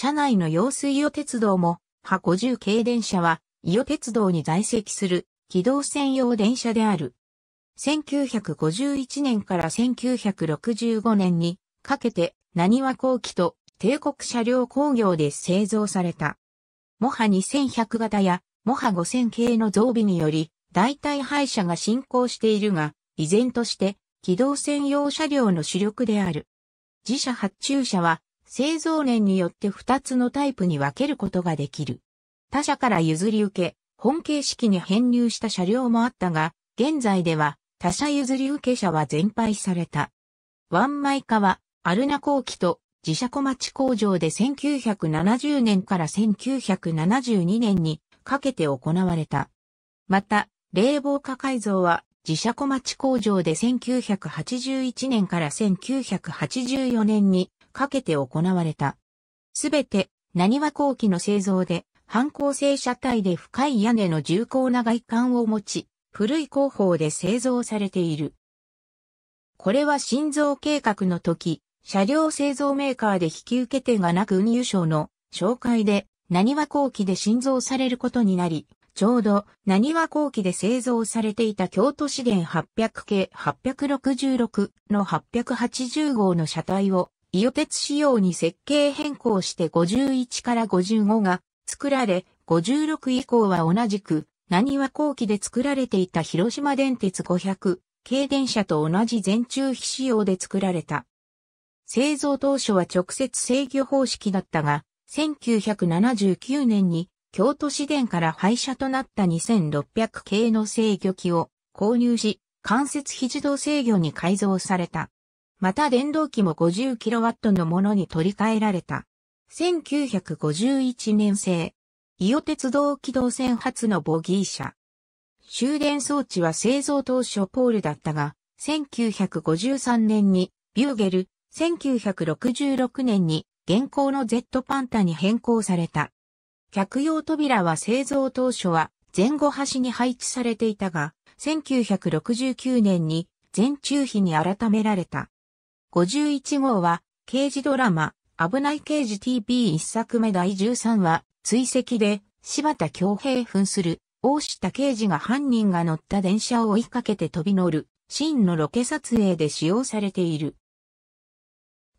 車内の用水伊予鉄道も、波50系電車は、伊予鉄道に在籍する、機動専用電車である。1951年から1965年にかけて、何は後期と帝国車両工業で製造された。モハ2100型やモハ5000系の増備により、代替廃車が進行しているが、依然として、機動専用車両の主力である。自社発注車は、製造年によって2つのタイプに分けることができる。他社から譲り受け、本形式に編入した車両もあったが、現在では他社譲り受け車は全廃された。ワンマイ化は、アルナ工機と自社小町工場で1970年から1972年にかけて行われた。また、冷房化改造は自社小町工場で1981年から1984年にかけて行われた。すべて、何は後期の製造で、反抗性車体で深い屋根の重厚な外観を持ち、古い工法で製造されている。これは心臓計画の時、車両製造メーカーで引き受け手がなく運輸省の紹介で、何は後期で新造されることになり、ちょうど、何は後期で製造されていた京都市電800系866の880号の車体を伊予鉄仕様に設計変更して51から55が作られ、56以降は同じく、何は後期で作られていた広島電鉄500、軽電車と同じ全中非仕様で作られた。製造当初は直接制御方式だったが、1979年に京都市電から廃車となった2600系の制御機を購入し、関節非自動制御に改造された。また電動機も 50kW のものに取り替えられた。1951年製。伊予鉄道機動線初のボギー車。終電装置は製造当初ポールだったが、1953年にビューゲル、1966年に現行の Z パンタに変更された。客用扉は製造当初は前後端に配置されていたが、1969年に全中比に改められた。51号は、刑事ドラマ、危ない刑事 t v 一作目第13話、追跡で、柴田恭平扮する、大下刑事が犯人が乗った電車を追いかけて飛び乗る、シーンのロケ撮影で使用されている。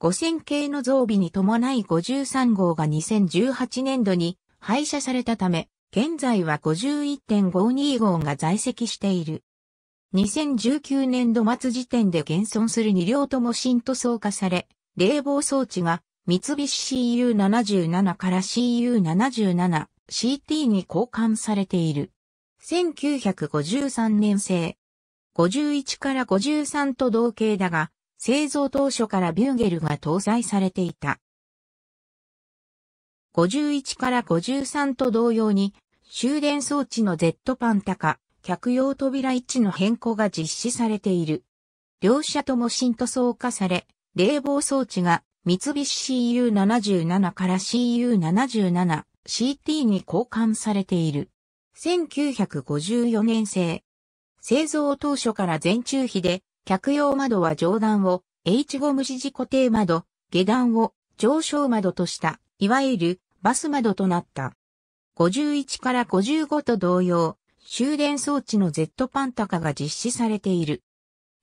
5000系の増備に伴い53号が2018年度に廃車されたため、現在は51.52号が在籍している。2019年度末時点で現存する2両とも新塗装化され、冷房装置が三菱 CU77 から CU77、CT に交換されている。1953年製。51から53と同型だが、製造当初からビューゲルが搭載されていた。51から53と同様に、終電装置の Z パンタカ、客用扉位置の変更が実施されている。両者とも新塗装化され、冷房装置が三菱 CU77 から CU77、CT に交換されている。1954年製。製造当初から全中比で、客用窓は上段を H 5無支時固定窓、下段を上昇窓とした、いわゆるバス窓となった。51から55と同様、終電装置の Z パンタカが実施されている。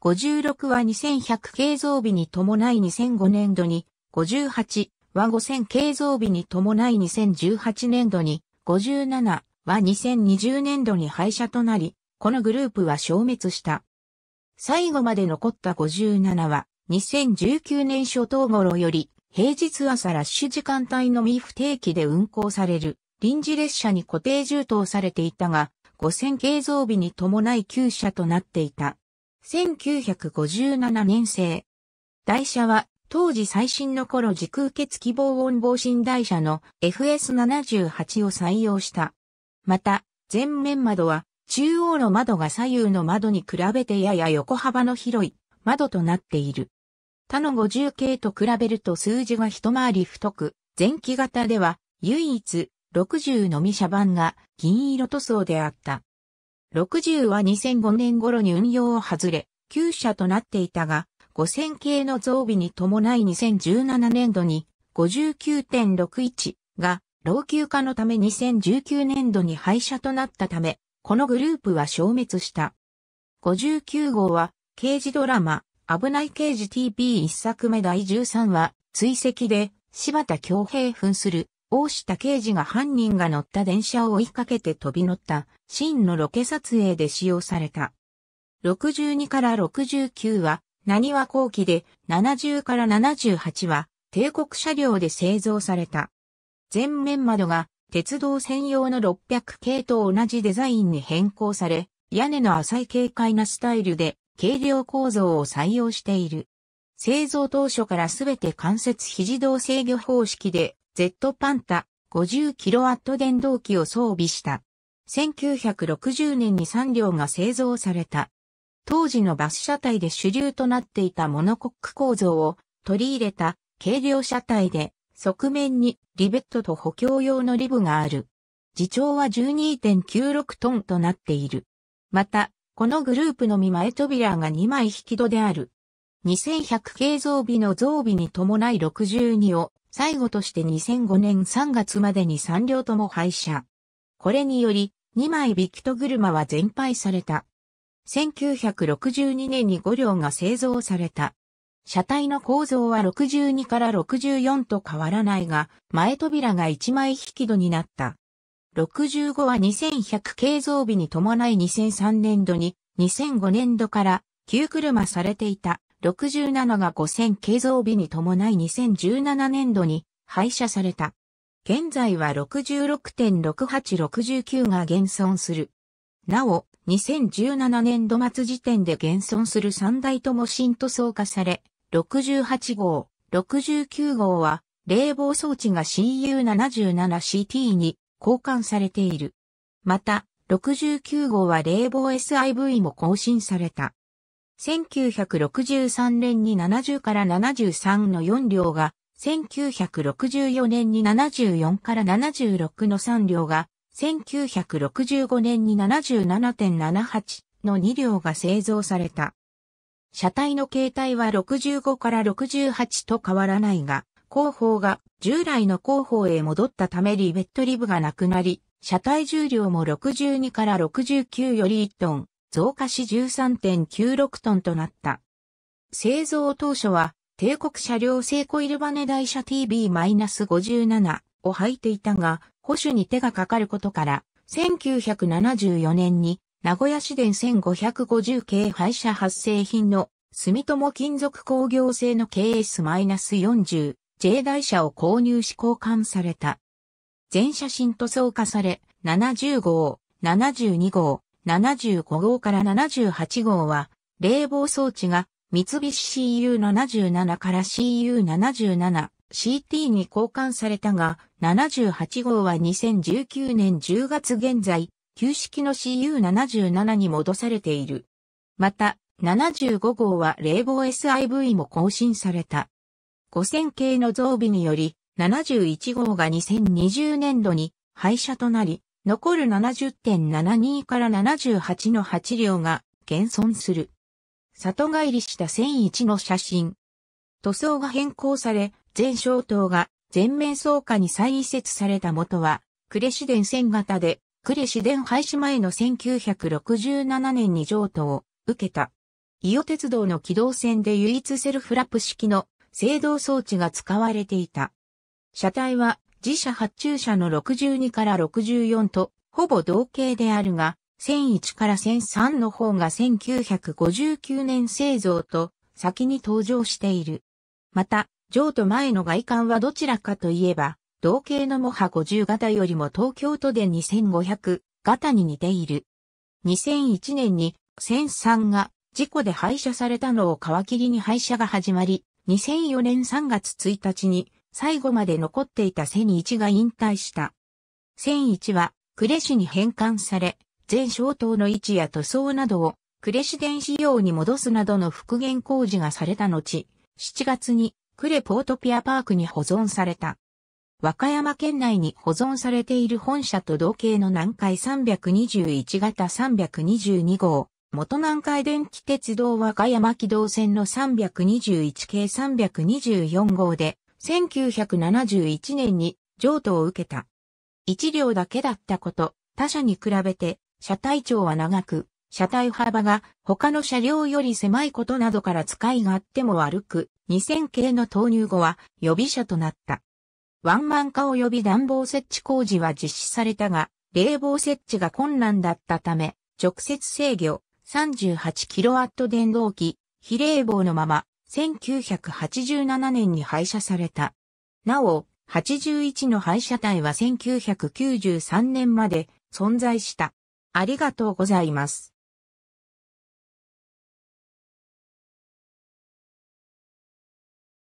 56は2100系増備に伴い2005年度に、58は5000系増備に伴い2018年度に、57は2020年度に廃車となり、このグループは消滅した。最後まで残った57は、2019年初頭頃より、平日朝ラッシュ時間帯のみ不定期で運行される、臨時列車に固定充当されていたが、5000系増備に伴い旧車となっていた。1957年製。台車は当時最新の頃時空欠希望音防振台車の FS78 を採用した。また、前面窓は中央の窓が左右の窓に比べてやや横幅の広い窓となっている。他の50系と比べると数字が一回り太く、前期型では唯一60のみ車版が銀色塗装であった。60は2005年頃に運用を外れ、旧車となっていたが、5000系の増備に伴い2017年度に59.61が老朽化のため2019年度に廃車となったため、このグループは消滅した。59号は刑事ドラマ、危ない刑事 TV 一作目第13話、追跡で柴田京平扮する大下刑事が犯人が乗った電車を追いかけて飛び乗ったシーンのロケ撮影で使用された。62から69は、何は後期で、70から78は、帝国車両で製造された。前面窓が、鉄道専用の600系と同じデザインに変更され、屋根の浅い軽快なスタイルで、軽量構造を採用している。製造当初からすべて関節肘動制御方式で Z パンタ 50kW 電動機を装備した。1960年に3両が製造された。当時のバス車体で主流となっていたモノコック構造を取り入れた軽量車体で側面にリベットと補強用のリブがある。自長は12.96トンとなっている。また、このグループのみ前扉が2枚引き戸である。2100系増備の増備に伴い62を最後として2005年3月までに3両とも廃車。これにより2枚ビキト車は全廃された。1962年に5両が製造された。車体の構造は62から64と変わらないが、前扉が1枚引き戸になった。65は2100系増備に伴い2003年度に2005年度から旧車されていた。67が5000系造日に伴い2017年度に廃車された。現在は66.6869が現存する。なお、2017年度末時点で現存する3台とも新塗装化され、68号、69号は冷房装置が CU77CT に交換されている。また、69号は冷房 SIV も更新された。1963年に70から73の4両が、1964年に74から76の3両が、1965年に77.78の2両が製造された。車体の形態は65から68と変わらないが、後方が従来の後方へ戻ったためリベットリブがなくなり、車体重量も62から69より1トン、増加し13.96トンとなった。製造当初は、帝国車両製コイルバネ台車 TB-57 を履いていたが、保守に手がかかることから、1974年に名古屋市電1550系廃車発生品の住友金属工業製の KS-40J 台車を購入し交換された。全写真と増加され、70号、72号、75号から78号は、冷房装置が三菱 CU77 から CU77、CT に交換されたが、78号は2019年10月現在、旧式の CU77 に戻されている。また、75号は冷房 SIV も更新された。5000系の増備により、71号が2020年度に廃車となり、残る70.72から78の8両が現存する。里帰りした1001の写真。塗装が変更され、全小灯が全面倉架に再移設された元は、クレシデン1000型で、クレシデン廃止前の1967年に譲渡を受けた。伊予鉄道の軌動線で唯一セルフラップ式の制動装置が使われていた。車体は自社発注者の62から64と、ほぼ同型であるが、1001から1003の方が1959年製造と先に登場している。また、上と前の外観はどちらかといえば、同型のモハ50型よりも東京都で2500型に似ている。2001年に1003が事故で廃車されたのを皮切りに廃車が始まり、2004年3月1日に最後まで残っていたセニ一が引退した。千一は、呉市に返還され、全小島の位置や塗装などを、呉市電子用に戻すなどの復元工事がされた後、7月に、呉ポートピアパークに保存された。和歌山県内に保存されている本社と同型の南海321型322号、元南海電気鉄道和歌山軌道線の321系324号で、1971年に譲渡を受けた。1両だけだったこと、他社に比べて車体長は長く、車体幅が他の車両より狭いことなどから使いがあっても悪く、2000系の投入後は予備車となった。ワンマン化及び暖房設置工事は実施されたが、冷房設置が困難だったため、直接制御 38kW 電動機、非冷房のまま1987年に廃車された。なお、81の廃車体は1993年まで存在した。ありがとうございます。